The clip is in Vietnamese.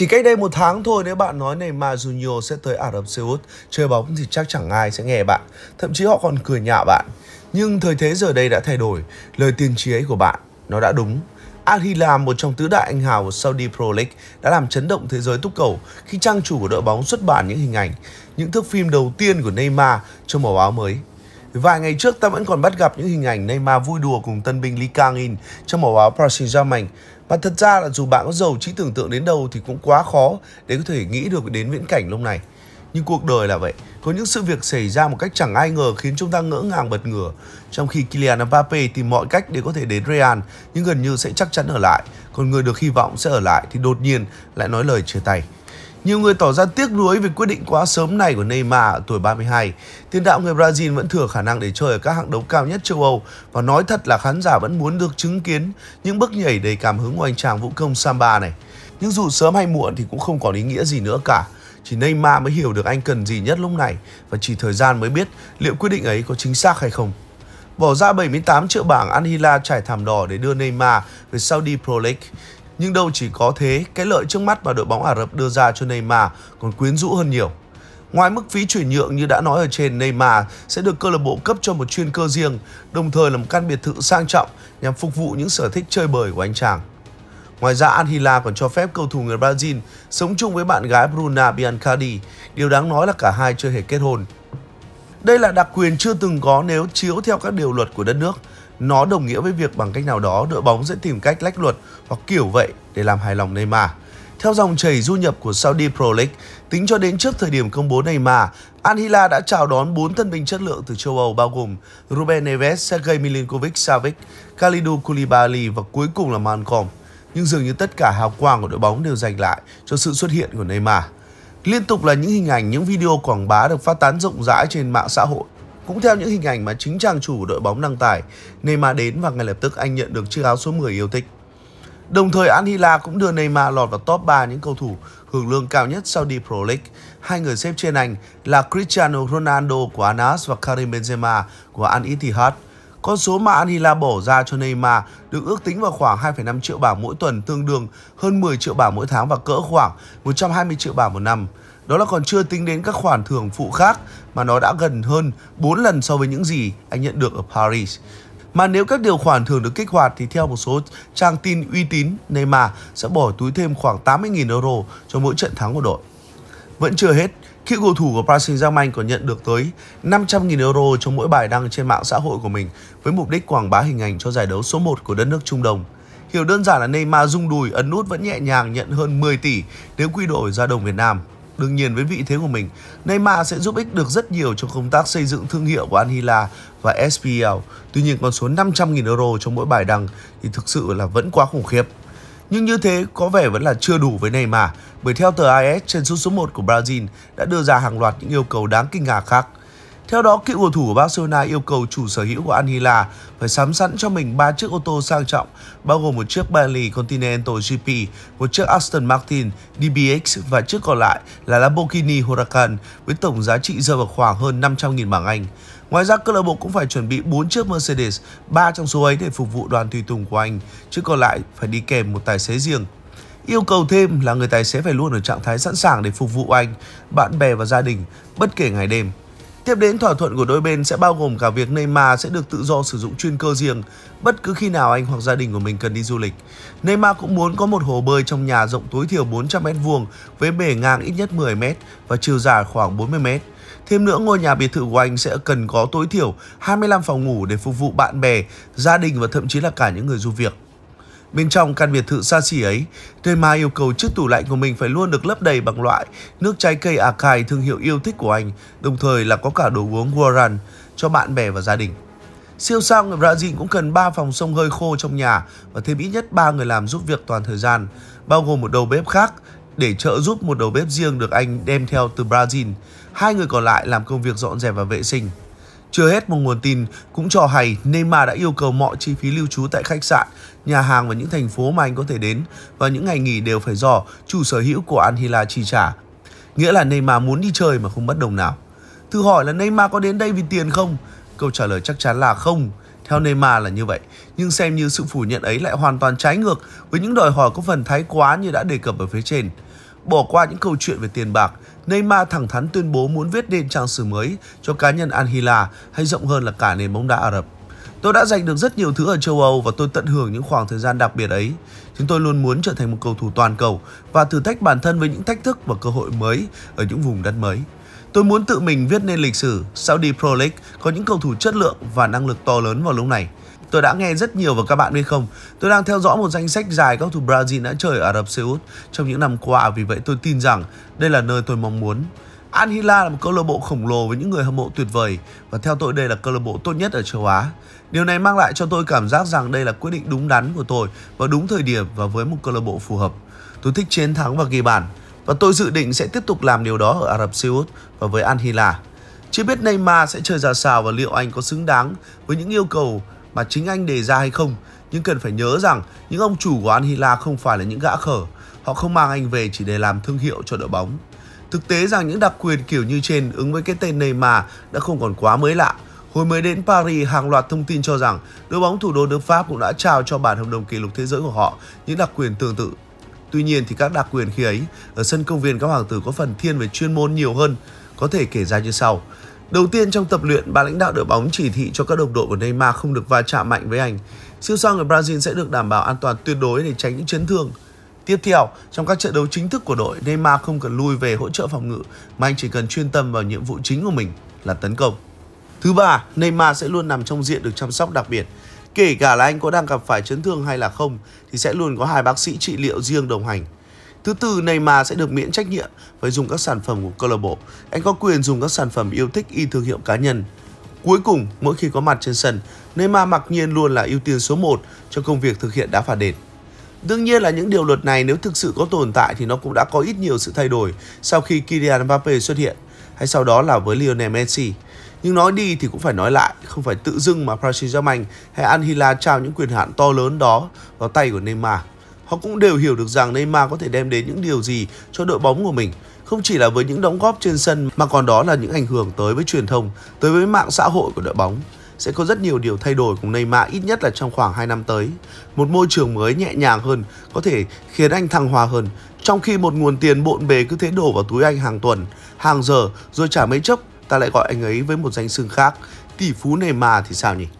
Chỉ cách đây một tháng thôi nếu bạn nói Neymar Junior sẽ tới Ả Rập Xê Út chơi bóng thì chắc chẳng ai sẽ nghe bạn, thậm chí họ còn cười nhạo bạn. Nhưng thời thế giờ đây đã thay đổi, lời tiên tri ấy của bạn nó đã đúng. Al một trong tứ đại anh hào của Saudi Pro League, đã làm chấn động thế giới túc cầu khi trang chủ của đội bóng xuất bản những hình ảnh, những thước phim đầu tiên của Neymar trong màu áo mới. Vài ngày trước ta vẫn còn bắt gặp những hình ảnh Neymar vui đùa cùng tân binh Lee Kang-in trong màu áo Paris Saint-Germain. Và thật ra là dù bạn có giàu trí tưởng tượng đến đâu thì cũng quá khó để có thể nghĩ được đến viễn cảnh lúc này. Nhưng cuộc đời là vậy, có những sự việc xảy ra một cách chẳng ai ngờ khiến chúng ta ngỡ ngàng bật ngửa. Trong khi Kylian Mbappe tìm mọi cách để có thể đến Real nhưng gần như sẽ chắc chắn ở lại, còn người được hy vọng sẽ ở lại thì đột nhiên lại nói lời chia tay. Nhiều người tỏ ra tiếc nuối về quyết định quá sớm này của Neymar ở tuổi 32. Tiền đạo người Brazil vẫn thừa khả năng để chơi ở các hạng đấu cao nhất châu Âu và nói thật là khán giả vẫn muốn được chứng kiến những bước nhảy đầy cảm hứng của anh chàng vũ công samba này. Nhưng dù sớm hay muộn thì cũng không còn ý nghĩa gì nữa cả. Chỉ Neymar mới hiểu được anh cần gì nhất lúc này và chỉ thời gian mới biết liệu quyết định ấy có chính xác hay không. Bỏ ra 78 triệu bảng, Anhila trải thảm đỏ để đưa Neymar về Saudi Pro League. Nhưng đâu chỉ có thế, cái lợi trước mắt mà đội bóng Ả Rập đưa ra cho Neymar còn quyến rũ hơn nhiều. Ngoài mức phí chuyển nhượng như đã nói ở trên, Neymar sẽ được câu lạc bộ cấp cho một chuyên cơ riêng, đồng thời là một căn biệt thự sang trọng nhằm phục vụ những sở thích chơi bời của anh chàng. Ngoài ra, Al còn cho phép cầu thủ người Brazil sống chung với bạn gái Bruna Biancardi, điều đáng nói là cả hai chưa hề kết hôn. Đây là đặc quyền chưa từng có nếu chiếu theo các điều luật của đất nước, nó đồng nghĩa với việc bằng cách nào đó đội bóng sẽ tìm cách lách luật hoặc kiểu vậy để làm hài lòng Neymar. Theo dòng chảy du nhập của Saudi Pro League, tính cho đến trước thời điểm công bố Neymar, Al Hilal đã chào đón 4 tân binh chất lượng từ châu Âu bao gồm Ruben Neves, Sergei Milinkovic, Savic, Kalidou Koulibaly và cuối cùng là Malcolm. Nhưng dường như tất cả hào quang của đội bóng đều dành lại cho sự xuất hiện của Neymar. Liên tục là những hình ảnh, những video quảng bá được phát tán rộng rãi trên mạng xã hội cũng theo những hình ảnh mà chính trang chủ đội bóng đăng tải, Neymar đến và ngay lập tức anh nhận được chiếc áo số 10 yêu thích. Đồng thời Anhila cũng đưa Neymar lọt vào top 3 những cầu thủ hưởng lương cao nhất Saudi Pro League. Hai người xếp trên anh là Cristiano Ronaldo của Anas và Karim Benzema của Al Ittihad. Con số mà Anhila bỏ ra cho Neymar được ước tính vào khoảng 2,5 triệu bảng mỗi tuần tương đương hơn 10 triệu bảng mỗi tháng và cỡ khoảng 120 triệu bảng một năm. Đó là còn chưa tính đến các khoản thưởng phụ khác mà nó đã gần hơn 4 lần so với những gì anh nhận được ở Paris. Mà nếu các điều khoản thường được kích hoạt thì theo một số trang tin uy tín, Neymar sẽ bỏ túi thêm khoảng 80.000 euro cho mỗi trận thắng của đội. Vẫn chưa hết, khi cầu thủ của Paris Saint-Germain còn nhận được tới 500.000 euro cho mỗi bài đăng trên mạng xã hội của mình với mục đích quảng bá hình ảnh cho giải đấu số 1 của đất nước Trung Đông. Hiểu đơn giản là Neymar rung đùi ấn nút vẫn nhẹ nhàng nhận hơn 10 tỷ nếu quy đổi ra đồng Việt Nam. Đương nhiên với vị thế của mình, Neymar sẽ giúp ích được rất nhiều trong công tác xây dựng thương hiệu của Anhila và SPL. Tuy nhiên con số 500.000 euro trong mỗi bài đăng thì thực sự là vẫn quá khủng khiếp. Nhưng như thế có vẻ vẫn là chưa đủ với Neymar, bởi theo tờ AS, trên số số 1 của Brazil đã đưa ra hàng loạt những yêu cầu đáng kinh ngạc khác – theo đó, cựu cầu thủ của Barcelona yêu cầu chủ sở hữu của Anhila phải sắm sẵn cho mình 3 chiếc ô tô sang trọng, bao gồm một chiếc Bentley Continental GP, một chiếc Aston Martin DBX và chiếc còn lại là Lamborghini Huracan với tổng giá trị rơi vào khoảng hơn 500.000 bảng Anh. Ngoài ra, câu lạc bộ cũng phải chuẩn bị 4 chiếc Mercedes, 3 trong số ấy để phục vụ đoàn tùy tùng của anh, chiếc còn lại phải đi kèm một tài xế riêng. Yêu cầu thêm là người tài xế phải luôn ở trạng thái sẵn sàng để phục vụ anh, bạn bè và gia đình, bất kể ngày đêm. Tiếp đến, thỏa thuận của đôi bên sẽ bao gồm cả việc Neymar sẽ được tự do sử dụng chuyên cơ riêng bất cứ khi nào anh hoặc gia đình của mình cần đi du lịch. Neymar cũng muốn có một hồ bơi trong nhà rộng tối thiểu 400m2 với bề ngang ít nhất 10m và chiều dài khoảng 40m. Thêm nữa, ngôi nhà biệt thự của anh sẽ cần có tối thiểu 25 phòng ngủ để phục vụ bạn bè, gia đình và thậm chí là cả những người du việc. Bên trong căn biệt thự xa xỉ ấy, Tema yêu cầu chiếc tủ lạnh của mình phải luôn được lấp đầy bằng loại nước trái cây Akai thương hiệu yêu thích của anh, đồng thời là có cả đồ uống Waran cho bạn bè và gia đình. Siêu sao người Brazil cũng cần 3 phòng sông hơi khô trong nhà và thêm ít nhất 3 người làm giúp việc toàn thời gian, bao gồm một đầu bếp khác để trợ giúp một đầu bếp riêng được anh đem theo từ Brazil. Hai người còn lại làm công việc dọn dẹp và vệ sinh. Chưa hết một nguồn tin cũng cho hay Neymar đã yêu cầu mọi chi phí lưu trú tại khách sạn nhà hàng và những thành phố mà anh có thể đến và những ngày nghỉ đều phải do chủ sở hữu của Al Hilal chi trả. Nghĩa là Neymar muốn đi chơi mà không bất đồng nào. Thử hỏi là Neymar có đến đây vì tiền không? Câu trả lời chắc chắn là không. Theo Neymar là như vậy, nhưng xem như sự phủ nhận ấy lại hoàn toàn trái ngược với những đòi hỏi có phần thái quá như đã đề cập ở phía trên. Bỏ qua những câu chuyện về tiền bạc, Neymar thẳng thắn tuyên bố muốn viết nên trang sử mới cho cá nhân Al Hilal hay rộng hơn là cả nền bóng đá Ả Rập. Tôi đã giành được rất nhiều thứ ở châu Âu và tôi tận hưởng những khoảng thời gian đặc biệt ấy. Chúng tôi luôn muốn trở thành một cầu thủ toàn cầu và thử thách bản thân với những thách thức và cơ hội mới ở những vùng đất mới. Tôi muốn tự mình viết nên lịch sử Saudi Pro League có những cầu thủ chất lượng và năng lực to lớn vào lúc này. Tôi đã nghe rất nhiều và các bạn biết không, tôi đang theo dõi một danh sách dài các thủ Brazil đã chơi ở Ả Rập Xê Út trong những năm qua vì vậy tôi tin rằng đây là nơi tôi mong muốn. Al Hilal là một câu lạc bộ khổng lồ với những người hâm mộ tuyệt vời và theo tôi đây là câu lạc bộ tốt nhất ở châu Á. Điều này mang lại cho tôi cảm giác rằng đây là quyết định đúng đắn của tôi và đúng thời điểm và với một câu lạc bộ phù hợp. Tôi thích chiến thắng và ghi bàn và tôi dự định sẽ tiếp tục làm điều đó ở Ả Rập Xê Út và với Al Hilal. Chưa biết Neymar sẽ chơi ra sao và liệu anh có xứng đáng với những yêu cầu mà chính anh đề ra hay không, nhưng cần phải nhớ rằng những ông chủ của Al Hilal không phải là những gã khở, họ không mang anh về chỉ để làm thương hiệu cho đội bóng. Thực tế rằng những đặc quyền kiểu như trên ứng với cái tên Neymar đã không còn quá mới lạ. Hồi mới đến Paris, hàng loạt thông tin cho rằng đội bóng thủ đô nước Pháp cũng đã trao cho bản hợp đồng kỷ lục thế giới của họ những đặc quyền tương tự. Tuy nhiên thì các đặc quyền khi ấy ở sân công viên các hoàng tử có phần thiên về chuyên môn nhiều hơn, có thể kể ra như sau. Đầu tiên trong tập luyện, ban lãnh đạo đội bóng chỉ thị cho các đồng đội của Neymar không được va chạm mạnh với anh. Siêu sao người Brazil sẽ được đảm bảo an toàn tuyệt đối để tránh những chấn thương. Tiếp theo, trong các trận đấu chính thức của đội, Neymar không cần lui về hỗ trợ phòng ngự mà anh chỉ cần chuyên tâm vào nhiệm vụ chính của mình là tấn công. Thứ ba, Neymar sẽ luôn nằm trong diện được chăm sóc đặc biệt. Kể cả là anh có đang gặp phải chấn thương hay là không thì sẽ luôn có hai bác sĩ trị liệu riêng đồng hành. Thứ tư, Neymar sẽ được miễn trách nhiệm với dùng các sản phẩm của câu lạc bộ. Anh có quyền dùng các sản phẩm yêu thích y thương hiệu cá nhân. Cuối cùng, mỗi khi có mặt trên sân, Neymar mặc nhiên luôn là ưu tiên số 1 cho công việc thực hiện đá phạt đền. Đương nhiên là những điều luật này nếu thực sự có tồn tại thì nó cũng đã có ít nhiều sự thay đổi sau khi Kylian Mbappe xuất hiện hay sau đó là với Lionel Messi. Nhưng nói đi thì cũng phải nói lại, không phải tự dưng mà Paris Saint-Germain hay Al trao những quyền hạn to lớn đó vào tay của Neymar. Họ cũng đều hiểu được rằng Neymar có thể đem đến những điều gì cho đội bóng của mình, không chỉ là với những đóng góp trên sân mà còn đó là những ảnh hưởng tới với truyền thông, tới với mạng xã hội của đội bóng sẽ có rất nhiều điều thay đổi cùng Neymar ít nhất là trong khoảng 2 năm tới. Một môi trường mới nhẹ nhàng hơn có thể khiến anh thăng hoa hơn, trong khi một nguồn tiền bộn bề cứ thế đổ vào túi anh hàng tuần, hàng giờ rồi trả mấy chốc ta lại gọi anh ấy với một danh xưng khác, tỷ phú Neymar thì sao nhỉ?